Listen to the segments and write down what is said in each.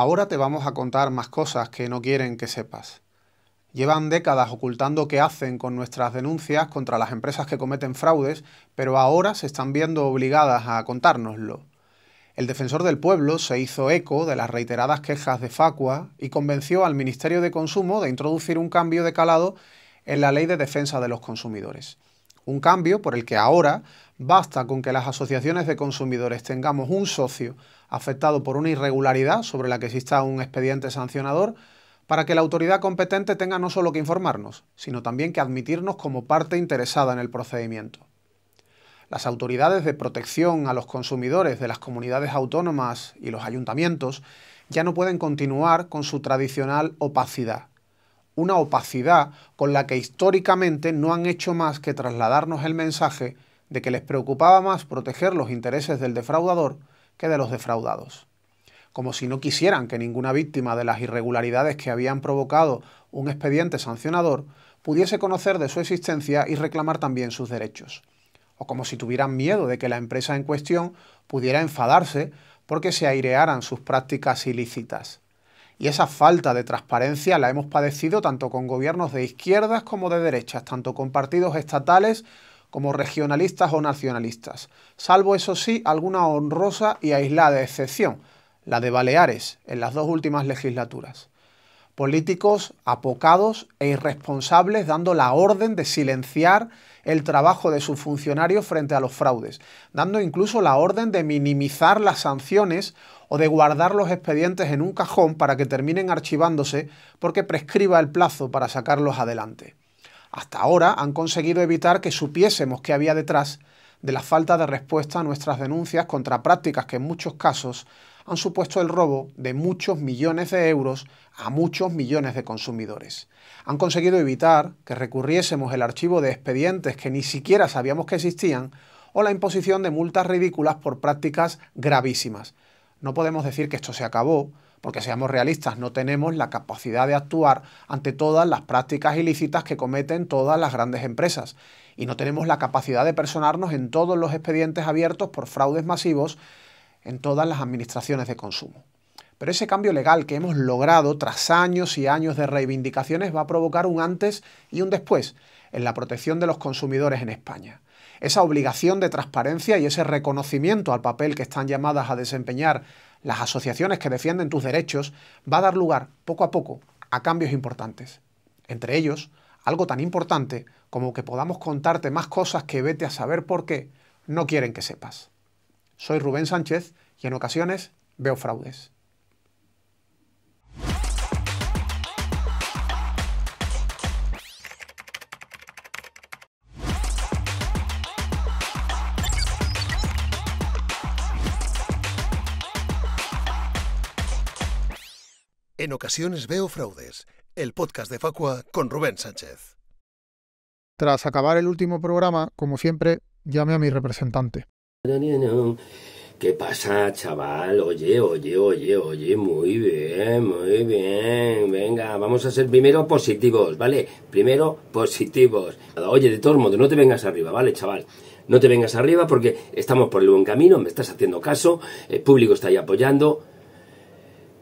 Ahora te vamos a contar más cosas que no quieren que sepas. Llevan décadas ocultando qué hacen con nuestras denuncias contra las empresas que cometen fraudes, pero ahora se están viendo obligadas a contárnoslo. El defensor del pueblo se hizo eco de las reiteradas quejas de Facua y convenció al Ministerio de Consumo de introducir un cambio de calado en la Ley de Defensa de los Consumidores. Un cambio por el que ahora basta con que las asociaciones de consumidores tengamos un socio afectado por una irregularidad sobre la que exista un expediente sancionador para que la autoridad competente tenga no solo que informarnos, sino también que admitirnos como parte interesada en el procedimiento. Las autoridades de protección a los consumidores de las comunidades autónomas y los ayuntamientos ya no pueden continuar con su tradicional opacidad una opacidad con la que históricamente no han hecho más que trasladarnos el mensaje de que les preocupaba más proteger los intereses del defraudador que de los defraudados. Como si no quisieran que ninguna víctima de las irregularidades que habían provocado un expediente sancionador pudiese conocer de su existencia y reclamar también sus derechos. O como si tuvieran miedo de que la empresa en cuestión pudiera enfadarse porque se airearan sus prácticas ilícitas. Y esa falta de transparencia la hemos padecido tanto con gobiernos de izquierdas como de derechas, tanto con partidos estatales como regionalistas o nacionalistas, salvo eso sí alguna honrosa y aislada excepción, la de Baleares, en las dos últimas legislaturas. Políticos apocados e irresponsables dando la orden de silenciar el trabajo de sus funcionarios frente a los fraudes, dando incluso la orden de minimizar las sanciones o de guardar los expedientes en un cajón para que terminen archivándose porque prescriba el plazo para sacarlos adelante. Hasta ahora han conseguido evitar que supiésemos qué había detrás de la falta de respuesta a nuestras denuncias contra prácticas que en muchos casos han supuesto el robo de muchos millones de euros a muchos millones de consumidores. Han conseguido evitar que recurriésemos el archivo de expedientes que ni siquiera sabíamos que existían o la imposición de multas ridículas por prácticas gravísimas. No podemos decir que esto se acabó, porque seamos realistas, no tenemos la capacidad de actuar ante todas las prácticas ilícitas que cometen todas las grandes empresas. Y no tenemos la capacidad de personarnos en todos los expedientes abiertos por fraudes masivos en todas las administraciones de consumo. Pero ese cambio legal que hemos logrado tras años y años de reivindicaciones va a provocar un antes y un después en la protección de los consumidores en España. Esa obligación de transparencia y ese reconocimiento al papel que están llamadas a desempeñar las asociaciones que defienden tus derechos va a dar lugar, poco a poco, a cambios importantes. Entre ellos, algo tan importante como que podamos contarte más cosas que vete a saber por qué no quieren que sepas. Soy Rubén Sánchez y en ocasiones veo fraudes. En ocasiones veo fraudes, el podcast de Facua con Rubén Sánchez. Tras acabar el último programa, como siempre, llame a mi representante. ¿Qué pasa, chaval? Oye, oye, oye, oye, muy bien, muy bien. Venga, vamos a ser primero positivos, ¿vale? Primero positivos. Oye, de todos modos, no te vengas arriba, ¿vale, chaval? No te vengas arriba porque estamos por el buen camino, me estás haciendo caso, el público está ahí apoyando.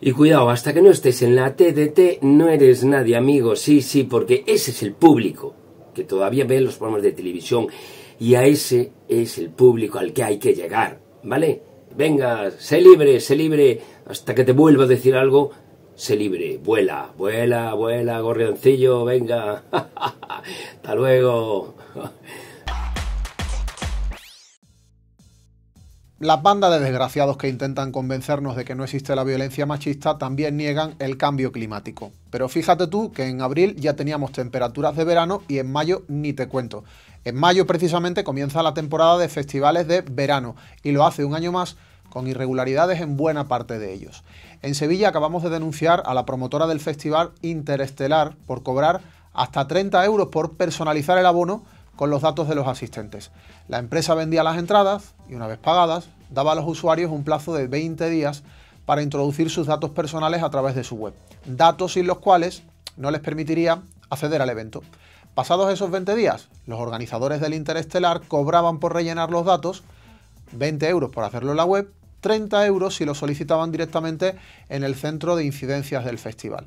Y cuidado, hasta que no estés en la TDT no eres nadie, amigo. Sí, sí, porque ese es el público que todavía ve los programas de televisión y a ese es el público al que hay que llegar, ¿vale? Venga, sé libre, sé libre, hasta que te vuelva a decir algo, sé libre, vuela, vuela, vuela, gorrioncillo, venga, hasta luego. Las bandas de desgraciados que intentan convencernos de que no existe la violencia machista también niegan el cambio climático. Pero fíjate tú que en abril ya teníamos temperaturas de verano y en mayo ni te cuento. En mayo precisamente comienza la temporada de festivales de verano y lo hace un año más con irregularidades en buena parte de ellos. En Sevilla acabamos de denunciar a la promotora del festival Interestelar por cobrar hasta 30 euros por personalizar el abono con los datos de los asistentes. La empresa vendía las entradas y una vez pagadas, daba a los usuarios un plazo de 20 días para introducir sus datos personales a través de su web, datos sin los cuales no les permitiría acceder al evento. Pasados esos 20 días, los organizadores del Interestelar cobraban por rellenar los datos 20 euros por hacerlo en la web, 30 euros si lo solicitaban directamente en el centro de incidencias del festival.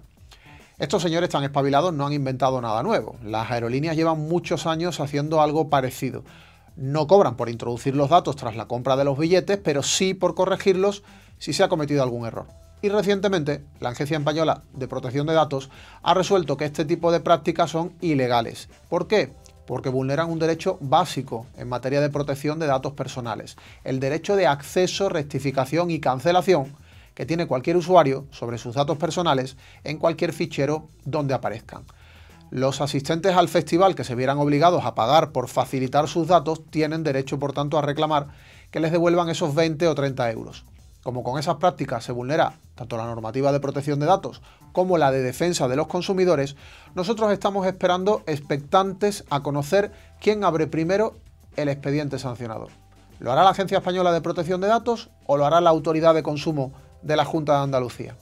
Estos señores tan espabilados no han inventado nada nuevo. Las aerolíneas llevan muchos años haciendo algo parecido. No cobran por introducir los datos tras la compra de los billetes, pero sí por corregirlos si se ha cometido algún error. Y recientemente, la Agencia Española de Protección de Datos ha resuelto que este tipo de prácticas son ilegales. ¿Por qué? Porque vulneran un derecho básico en materia de protección de datos personales, el derecho de acceso, rectificación y cancelación que tiene cualquier usuario sobre sus datos personales en cualquier fichero donde aparezcan. Los asistentes al festival que se vieran obligados a pagar por facilitar sus datos tienen derecho, por tanto, a reclamar que les devuelvan esos 20 o 30 euros. Como con esas prácticas se vulnera tanto la normativa de protección de datos como la de defensa de los consumidores, nosotros estamos esperando expectantes a conocer quién abre primero el expediente sancionador. ¿Lo hará la Agencia Española de Protección de Datos o lo hará la Autoridad de Consumo de la Junta de Andalucía.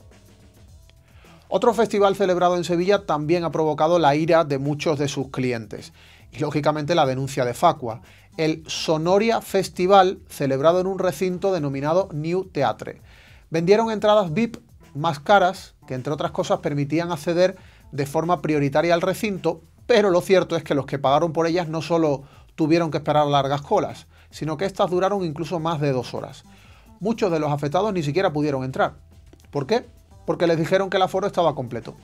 Otro festival celebrado en Sevilla también ha provocado la ira de muchos de sus clientes y lógicamente la denuncia de Facua, el Sonoria Festival celebrado en un recinto denominado New Teatre. Vendieron entradas VIP más caras que entre otras cosas permitían acceder de forma prioritaria al recinto, pero lo cierto es que los que pagaron por ellas no solo tuvieron que esperar largas colas, sino que estas duraron incluso más de dos horas muchos de los afectados ni siquiera pudieron entrar. ¿Por qué? Porque les dijeron que el aforo estaba completo.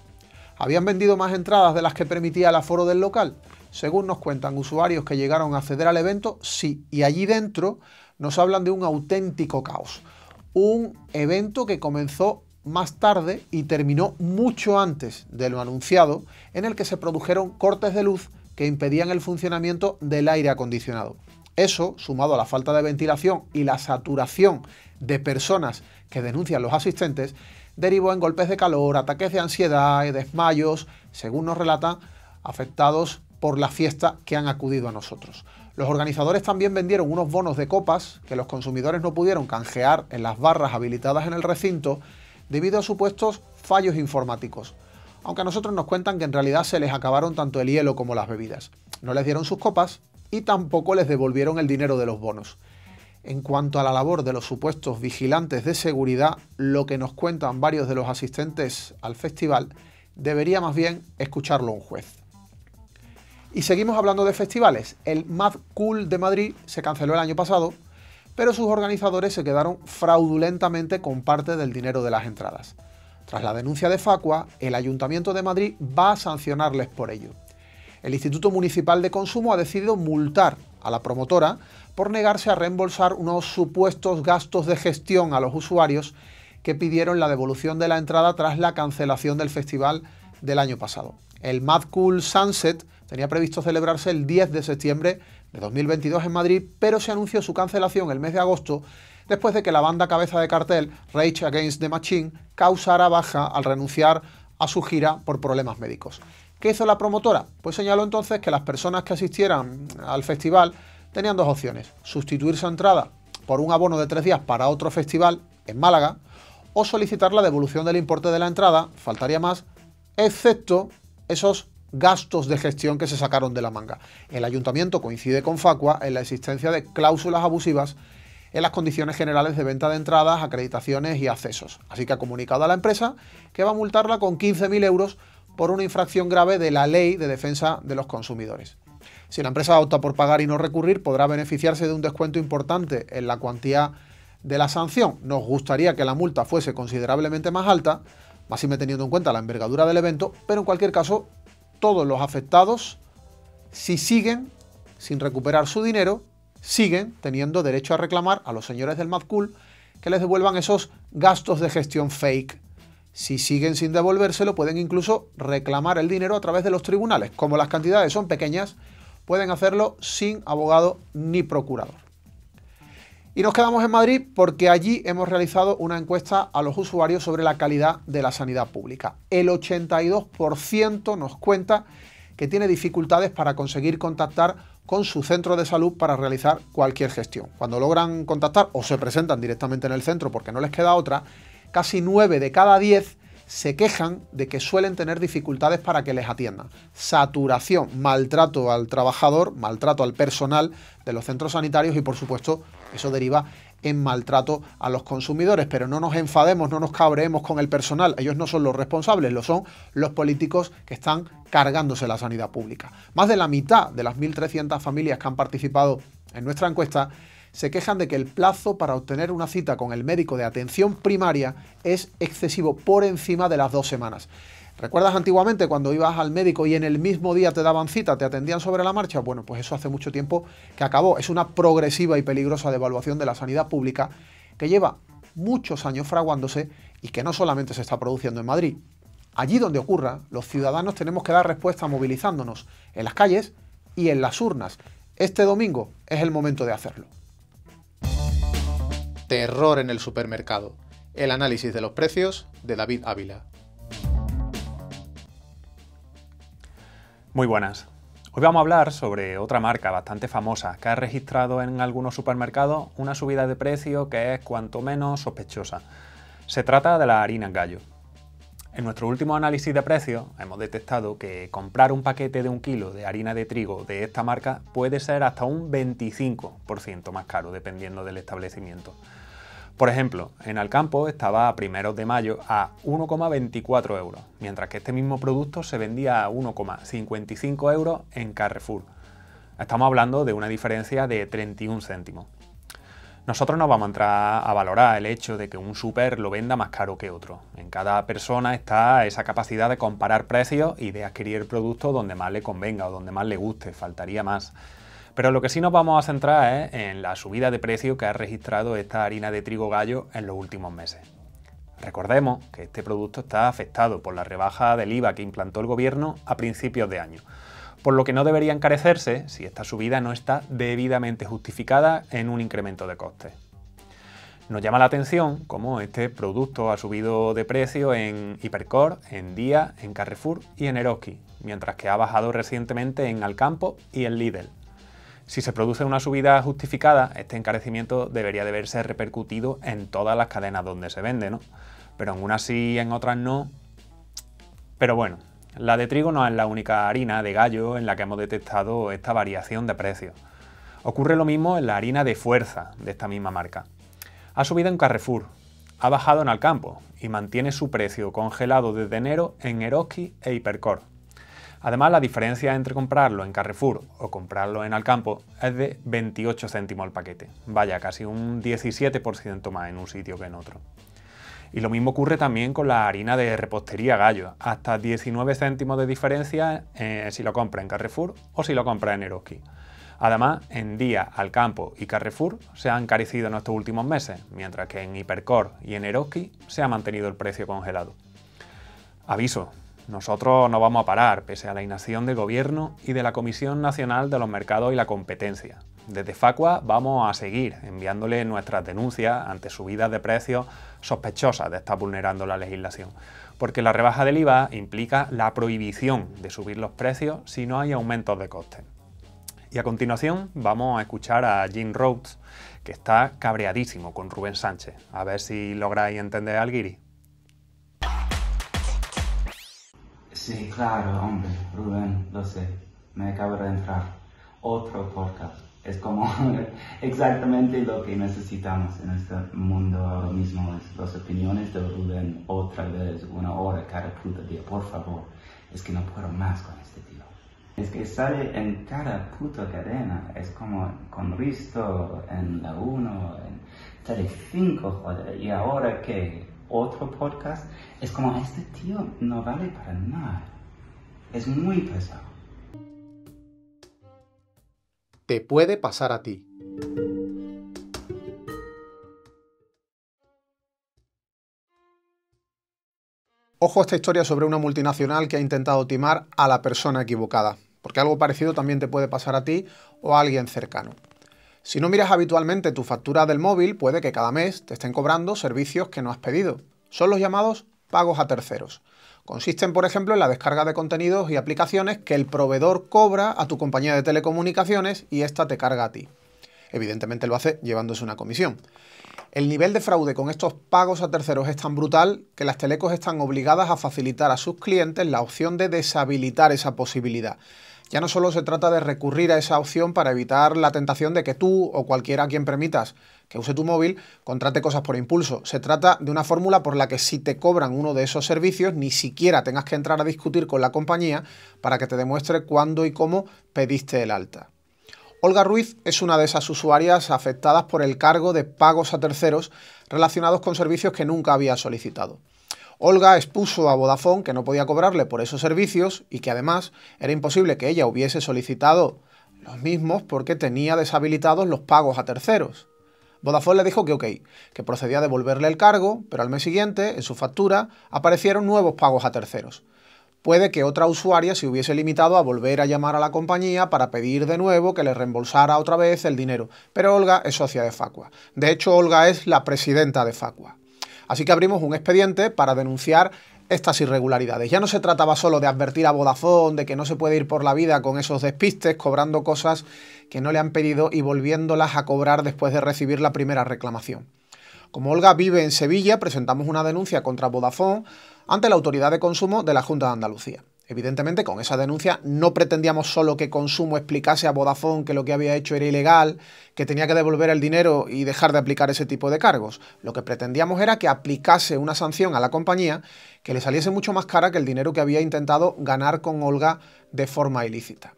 Habían vendido más entradas de las que permitía el aforo del local. Según nos cuentan usuarios que llegaron a acceder al evento, sí, y allí dentro nos hablan de un auténtico caos. Un evento que comenzó más tarde y terminó mucho antes de lo anunciado, en el que se produjeron cortes de luz que impedían el funcionamiento del aire acondicionado. Eso, sumado a la falta de ventilación y la saturación de personas que denuncian los asistentes, derivó en golpes de calor, ataques de ansiedad y desmayos, según nos relatan, afectados por la fiesta que han acudido a nosotros. Los organizadores también vendieron unos bonos de copas que los consumidores no pudieron canjear en las barras habilitadas en el recinto debido a supuestos fallos informáticos. Aunque a nosotros nos cuentan que en realidad se les acabaron tanto el hielo como las bebidas. No les dieron sus copas, y tampoco les devolvieron el dinero de los bonos. En cuanto a la labor de los supuestos vigilantes de seguridad, lo que nos cuentan varios de los asistentes al festival debería más bien escucharlo un juez. Y seguimos hablando de festivales. El Mad Cool de Madrid se canceló el año pasado, pero sus organizadores se quedaron fraudulentamente con parte del dinero de las entradas. Tras la denuncia de Facua, el Ayuntamiento de Madrid va a sancionarles por ello el Instituto Municipal de Consumo ha decidido multar a la promotora por negarse a reembolsar unos supuestos gastos de gestión a los usuarios que pidieron la devolución de la entrada tras la cancelación del festival del año pasado. El Mad Cool Sunset tenía previsto celebrarse el 10 de septiembre de 2022 en Madrid, pero se anunció su cancelación el mes de agosto después de que la banda cabeza de cartel Rage Against the Machine causara baja al renunciar a su gira por problemas médicos. ¿Qué hizo la promotora? Pues señaló entonces que las personas que asistieran al festival tenían dos opciones, sustituir su entrada por un abono de tres días para otro festival en Málaga o solicitar la devolución del importe de la entrada, faltaría más, excepto esos gastos de gestión que se sacaron de la manga. El ayuntamiento coincide con Facua en la existencia de cláusulas abusivas en las condiciones generales de venta de entradas, acreditaciones y accesos. Así que ha comunicado a la empresa que va a multarla con 15.000 euros por una infracción grave de la Ley de Defensa de los Consumidores. Si la empresa opta por pagar y no recurrir, podrá beneficiarse de un descuento importante en la cuantía de la sanción. Nos gustaría que la multa fuese considerablemente más alta, más me teniendo en cuenta la envergadura del evento, pero en cualquier caso, todos los afectados, si siguen sin recuperar su dinero, siguen teniendo derecho a reclamar a los señores del Mad que les devuelvan esos gastos de gestión fake si siguen sin devolvérselo, pueden incluso reclamar el dinero a través de los tribunales. Como las cantidades son pequeñas, pueden hacerlo sin abogado ni procurador. Y nos quedamos en Madrid porque allí hemos realizado una encuesta a los usuarios sobre la calidad de la sanidad pública. El 82% nos cuenta que tiene dificultades para conseguir contactar con su centro de salud para realizar cualquier gestión. Cuando logran contactar o se presentan directamente en el centro porque no les queda otra, casi 9 de cada 10 se quejan de que suelen tener dificultades para que les atiendan. Saturación, maltrato al trabajador, maltrato al personal de los centros sanitarios y por supuesto eso deriva en maltrato a los consumidores. Pero no nos enfademos, no nos cabremos con el personal. Ellos no son los responsables, lo son los políticos que están cargándose la sanidad pública. Más de la mitad de las 1.300 familias que han participado en nuestra encuesta se quejan de que el plazo para obtener una cita con el médico de atención primaria es excesivo por encima de las dos semanas. ¿Recuerdas antiguamente cuando ibas al médico y en el mismo día te daban cita, te atendían sobre la marcha? Bueno, pues eso hace mucho tiempo que acabó. Es una progresiva y peligrosa devaluación de la sanidad pública que lleva muchos años fraguándose y que no solamente se está produciendo en Madrid. Allí donde ocurra, los ciudadanos tenemos que dar respuesta movilizándonos en las calles y en las urnas. Este domingo es el momento de hacerlo error en el supermercado. El análisis de los precios de David Ávila. Muy buenas. Hoy vamos a hablar sobre otra marca bastante famosa que ha registrado en algunos supermercados una subida de precio que es cuanto menos sospechosa. Se trata de la harina gallo. En nuestro último análisis de precios hemos detectado que comprar un paquete de un kilo de harina de trigo de esta marca puede ser hasta un 25% más caro dependiendo del establecimiento. Por ejemplo, en Alcampo estaba a primeros de mayo a 1,24 euros, mientras que este mismo producto se vendía a 1,55 euros en Carrefour. Estamos hablando de una diferencia de 31 céntimos. Nosotros no vamos a entrar a valorar el hecho de que un super lo venda más caro que otro. En cada persona está esa capacidad de comparar precios y de adquirir el producto donde más le convenga o donde más le guste, faltaría más. Pero lo que sí nos vamos a centrar es en la subida de precio que ha registrado esta harina de trigo gallo en los últimos meses. Recordemos que este producto está afectado por la rebaja del IVA que implantó el gobierno a principios de año, por lo que no debería encarecerse si esta subida no está debidamente justificada en un incremento de costes. Nos llama la atención cómo este producto ha subido de precio en Hipercore, en Día, en Carrefour y en Eroski, mientras que ha bajado recientemente en Alcampo y en Lidl. Si se produce una subida justificada, este encarecimiento debería de verse repercutido en todas las cadenas donde se vende, ¿no? Pero en unas sí, en otras no. Pero bueno, la de trigo no es la única harina de gallo en la que hemos detectado esta variación de precios. Ocurre lo mismo en la harina de fuerza de esta misma marca. Ha subido en Carrefour, ha bajado en Alcampo y mantiene su precio congelado desde enero en Eroski e Hipercor. Además, la diferencia entre comprarlo en Carrefour o comprarlo en Alcampo es de 28 céntimos al paquete. Vaya, casi un 17% más en un sitio que en otro. Y lo mismo ocurre también con la harina de repostería gallo, hasta 19 céntimos de diferencia eh, si lo compra en Carrefour o si lo compra en Eroski. Además, en Día, Alcampo y Carrefour se han encarecido en estos últimos meses, mientras que en Hipercor y en Eroski se ha mantenido el precio congelado. Aviso, nosotros no vamos a parar, pese a la inacción del Gobierno y de la Comisión Nacional de los Mercados y la Competencia. Desde Facua vamos a seguir enviándole nuestras denuncias ante subidas de precios sospechosas de estar vulnerando la legislación, porque la rebaja del IVA implica la prohibición de subir los precios si no hay aumentos de costes. Y a continuación vamos a escuchar a Jim Rhodes, que está cabreadísimo con Rubén Sánchez. A ver si lográis entender al guiri. Sí, claro, hombre, Rubén, lo sé. Me acabo de entrar. Otro podcast. Es como exactamente lo que necesitamos en este mundo ahora mismo. las opiniones de Rubén otra vez, una hora cada puto día. Por favor, es que no puedo más con este tío. Es que sale en cada puta cadena. Es como con Risto, en La 1, en Tele 5, joder. ¿Y ahora qué? otro podcast, es como, este tío no vale para nada. Es muy pesado. Te puede pasar a ti. Ojo a esta historia sobre una multinacional que ha intentado timar a la persona equivocada, porque algo parecido también te puede pasar a ti o a alguien cercano. Si no miras habitualmente tu factura del móvil, puede que cada mes te estén cobrando servicios que no has pedido. Son los llamados pagos a terceros. Consisten, por ejemplo, en la descarga de contenidos y aplicaciones que el proveedor cobra a tu compañía de telecomunicaciones y ésta te carga a ti. Evidentemente lo hace llevándose una comisión. El nivel de fraude con estos pagos a terceros es tan brutal que las telecos están obligadas a facilitar a sus clientes la opción de deshabilitar esa posibilidad ya no solo se trata de recurrir a esa opción para evitar la tentación de que tú o cualquiera a quien permitas que use tu móvil contrate cosas por impulso. Se trata de una fórmula por la que si te cobran uno de esos servicios, ni siquiera tengas que entrar a discutir con la compañía para que te demuestre cuándo y cómo pediste el alta. Olga Ruiz es una de esas usuarias afectadas por el cargo de pagos a terceros relacionados con servicios que nunca había solicitado. Olga expuso a Vodafone que no podía cobrarle por esos servicios y que además era imposible que ella hubiese solicitado los mismos porque tenía deshabilitados los pagos a terceros. Vodafone le dijo que ok, que procedía a devolverle el cargo, pero al mes siguiente, en su factura, aparecieron nuevos pagos a terceros. Puede que otra usuaria se hubiese limitado a volver a llamar a la compañía para pedir de nuevo que le reembolsara otra vez el dinero, pero Olga es socia de Facua. De hecho, Olga es la presidenta de Facua. Así que abrimos un expediente para denunciar estas irregularidades. Ya no se trataba solo de advertir a Vodafone de que no se puede ir por la vida con esos despistes, cobrando cosas que no le han pedido y volviéndolas a cobrar después de recibir la primera reclamación. Como Olga vive en Sevilla, presentamos una denuncia contra Vodafone ante la Autoridad de Consumo de la Junta de Andalucía. Evidentemente, con esa denuncia no pretendíamos solo que Consumo explicase a Vodafone que lo que había hecho era ilegal, que tenía que devolver el dinero y dejar de aplicar ese tipo de cargos. Lo que pretendíamos era que aplicase una sanción a la compañía que le saliese mucho más cara que el dinero que había intentado ganar con Olga de forma ilícita.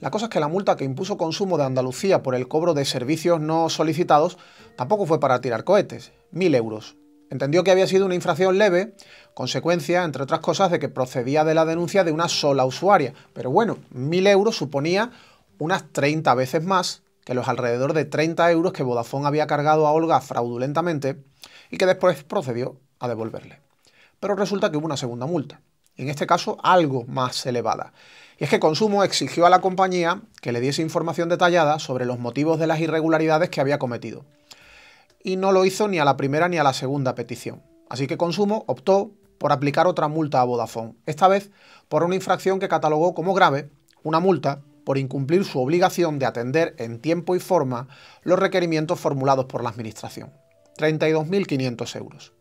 La cosa es que la multa que impuso Consumo de Andalucía por el cobro de servicios no solicitados tampoco fue para tirar cohetes, Mil euros, Entendió que había sido una infracción leve, consecuencia, entre otras cosas, de que procedía de la denuncia de una sola usuaria. Pero bueno, 1.000 euros suponía unas 30 veces más que los alrededor de 30 euros que Vodafone había cargado a Olga fraudulentamente y que después procedió a devolverle. Pero resulta que hubo una segunda multa, en este caso algo más elevada. Y es que Consumo exigió a la compañía que le diese información detallada sobre los motivos de las irregularidades que había cometido y no lo hizo ni a la primera ni a la segunda petición. Así que Consumo optó por aplicar otra multa a Vodafone, esta vez por una infracción que catalogó como grave, una multa por incumplir su obligación de atender en tiempo y forma los requerimientos formulados por la Administración. 32.500 euros.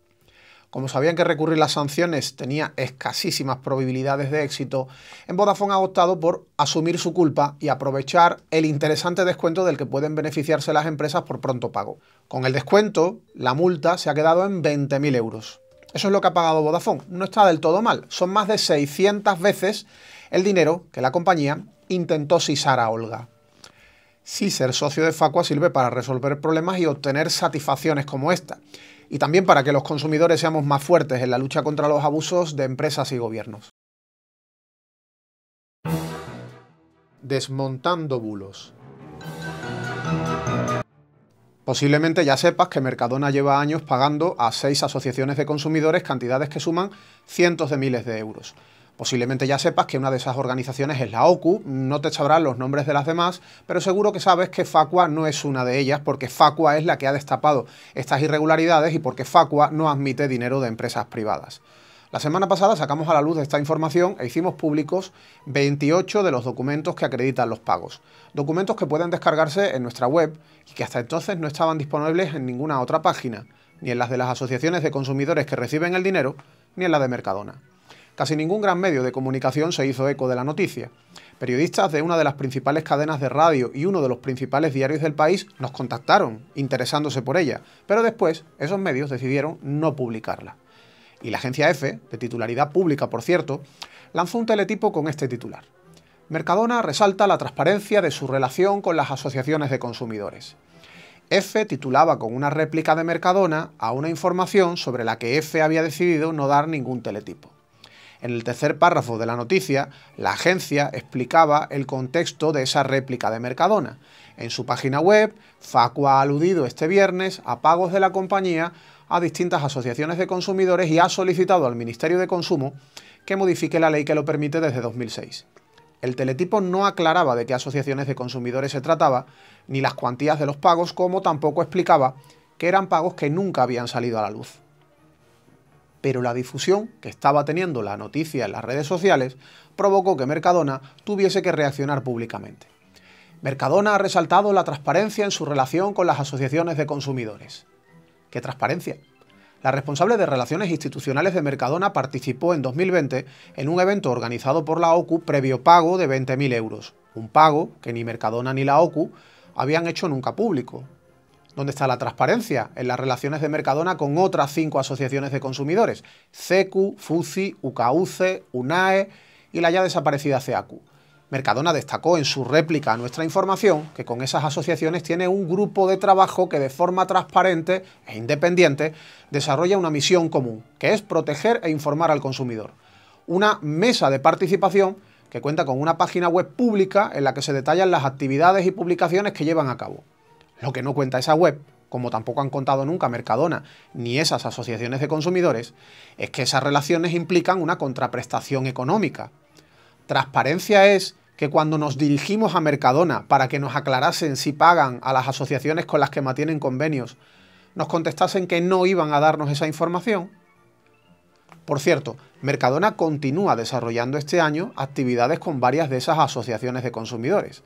Como sabían que recurrir las sanciones tenía escasísimas probabilidades de éxito, en Vodafone ha optado por asumir su culpa y aprovechar el interesante descuento del que pueden beneficiarse las empresas por pronto pago. Con el descuento, la multa se ha quedado en 20.000 euros. Eso es lo que ha pagado Vodafone. No está del todo mal. Son más de 600 veces el dinero que la compañía intentó sisar a Olga. Sí, ser socio de Facua sirve para resolver problemas y obtener satisfacciones como esta y también para que los consumidores seamos más fuertes en la lucha contra los abusos de empresas y gobiernos. Desmontando bulos. Posiblemente ya sepas que Mercadona lleva años pagando a seis asociaciones de consumidores cantidades que suman cientos de miles de euros. Posiblemente ya sepas que una de esas organizaciones es la OCU, no te sabrán los nombres de las demás, pero seguro que sabes que Facua no es una de ellas porque Facua es la que ha destapado estas irregularidades y porque Facua no admite dinero de empresas privadas. La semana pasada sacamos a la luz esta información e hicimos públicos 28 de los documentos que acreditan los pagos. Documentos que pueden descargarse en nuestra web y que hasta entonces no estaban disponibles en ninguna otra página, ni en las de las asociaciones de consumidores que reciben el dinero, ni en la de Mercadona. Casi ningún gran medio de comunicación se hizo eco de la noticia. Periodistas de una de las principales cadenas de radio y uno de los principales diarios del país nos contactaron, interesándose por ella, pero después esos medios decidieron no publicarla. Y la agencia EFE, de titularidad pública por cierto, lanzó un teletipo con este titular. Mercadona resalta la transparencia de su relación con las asociaciones de consumidores. EFE titulaba con una réplica de Mercadona a una información sobre la que EFE había decidido no dar ningún teletipo. En el tercer párrafo de la noticia, la agencia explicaba el contexto de esa réplica de Mercadona. En su página web, Facu ha aludido este viernes a pagos de la compañía a distintas asociaciones de consumidores y ha solicitado al Ministerio de Consumo que modifique la ley que lo permite desde 2006. El teletipo no aclaraba de qué asociaciones de consumidores se trataba, ni las cuantías de los pagos, como tampoco explicaba que eran pagos que nunca habían salido a la luz pero la difusión que estaba teniendo la noticia en las redes sociales provocó que Mercadona tuviese que reaccionar públicamente. Mercadona ha resaltado la transparencia en su relación con las asociaciones de consumidores. ¿Qué transparencia? La responsable de Relaciones Institucionales de Mercadona participó en 2020 en un evento organizado por la OCU previo pago de 20.000 euros, un pago que ni Mercadona ni la OCU habían hecho nunca público, ¿Dónde está la transparencia? En las relaciones de Mercadona con otras cinco asociaciones de consumidores. CECU, FUCI, UCAUCE, UNAE y la ya desaparecida CEACU. Mercadona destacó en su réplica a nuestra información que con esas asociaciones tiene un grupo de trabajo que de forma transparente e independiente desarrolla una misión común, que es proteger e informar al consumidor. Una mesa de participación que cuenta con una página web pública en la que se detallan las actividades y publicaciones que llevan a cabo. Lo que no cuenta esa web, como tampoco han contado nunca Mercadona ni esas asociaciones de consumidores, es que esas relaciones implican una contraprestación económica. Transparencia es que cuando nos dirigimos a Mercadona para que nos aclarasen si pagan a las asociaciones con las que mantienen convenios, nos contestasen que no iban a darnos esa información. Por cierto, Mercadona continúa desarrollando este año actividades con varias de esas asociaciones de consumidores.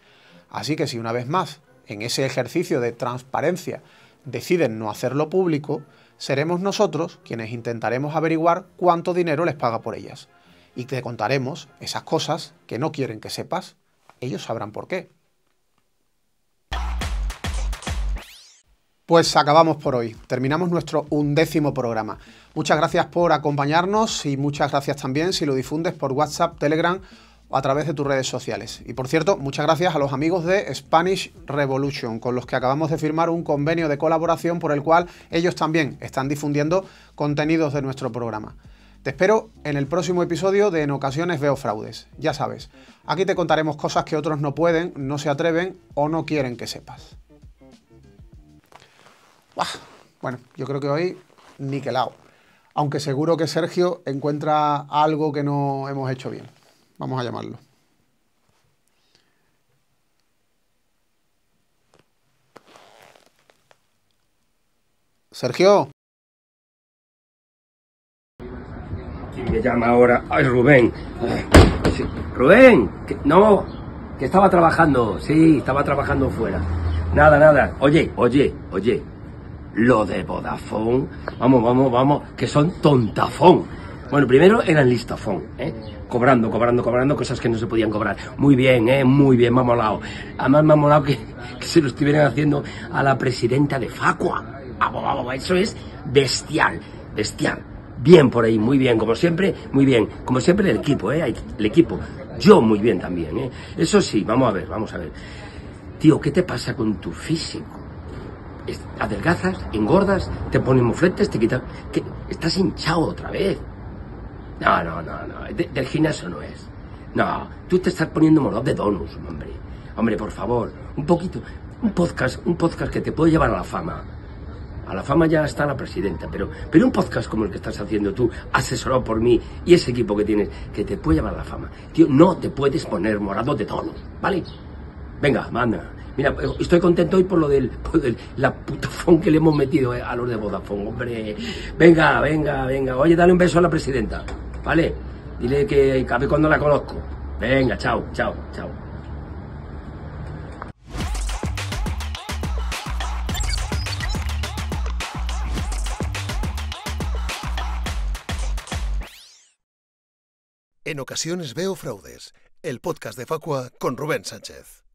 Así que si una vez más en ese ejercicio de transparencia deciden no hacerlo público, seremos nosotros quienes intentaremos averiguar cuánto dinero les paga por ellas. Y te contaremos esas cosas que no quieren que sepas. Ellos sabrán por qué. Pues acabamos por hoy. Terminamos nuestro undécimo programa. Muchas gracias por acompañarnos y muchas gracias también si lo difundes por WhatsApp, Telegram a través de tus redes sociales. Y por cierto, muchas gracias a los amigos de Spanish Revolution, con los que acabamos de firmar un convenio de colaboración por el cual ellos también están difundiendo contenidos de nuestro programa. Te espero en el próximo episodio de En ocasiones veo fraudes. Ya sabes, aquí te contaremos cosas que otros no pueden, no se atreven o no quieren que sepas. Bueno, yo creo que hoy niquelado. Aunque seguro que Sergio encuentra algo que no hemos hecho bien vamos a llamarlo. Sergio. ¿Quién me llama ahora? Ay, Rubén. Eh, Rubén, no, que estaba trabajando, sí, estaba trabajando fuera. Nada, nada. Oye, oye, oye. Lo de Vodafone, vamos, vamos, vamos, que son tontafón. Bueno, primero eran listafón, ¿eh? cobrando, cobrando, cobrando cosas que no se podían cobrar. Muy bien, ¿eh? muy bien, me ha molado. Además me ha molado que, se lo estuvieran haciendo a la presidenta de Facua. Ah, eso es bestial, bestial. Bien por ahí, muy bien, como siempre, muy bien. Como siempre el equipo, ¿eh? el equipo. Yo muy bien también. ¿eh? Eso sí, vamos a ver, vamos a ver. Tío, ¿qué te pasa con tu físico? Adelgazas, engordas, te ponen mofletes, te quitas... Estás hinchado otra vez. No, no, no, no. del gimnasio no es. No, tú te estás poniendo morado de donos, hombre. Hombre, por favor, un poquito. Un podcast, un podcast que te puede llevar a la fama. A la fama ya está la presidenta, pero, pero un podcast como el que estás haciendo tú, asesorado por mí y ese equipo que tienes, que te puede llevar a la fama. Tío, no te puedes poner morado de donos, ¿vale? Venga, manda. Mira, estoy contento hoy por lo del, del la putafón que le hemos metido eh, a los de Vodafone, hombre. Venga, venga, venga. Oye, dale un beso a la presidenta. ¿vale? Dile que cabe cuando la conozco. Venga, chao, chao, chao. En ocasiones veo fraudes. El podcast de Facua con Rubén Sánchez.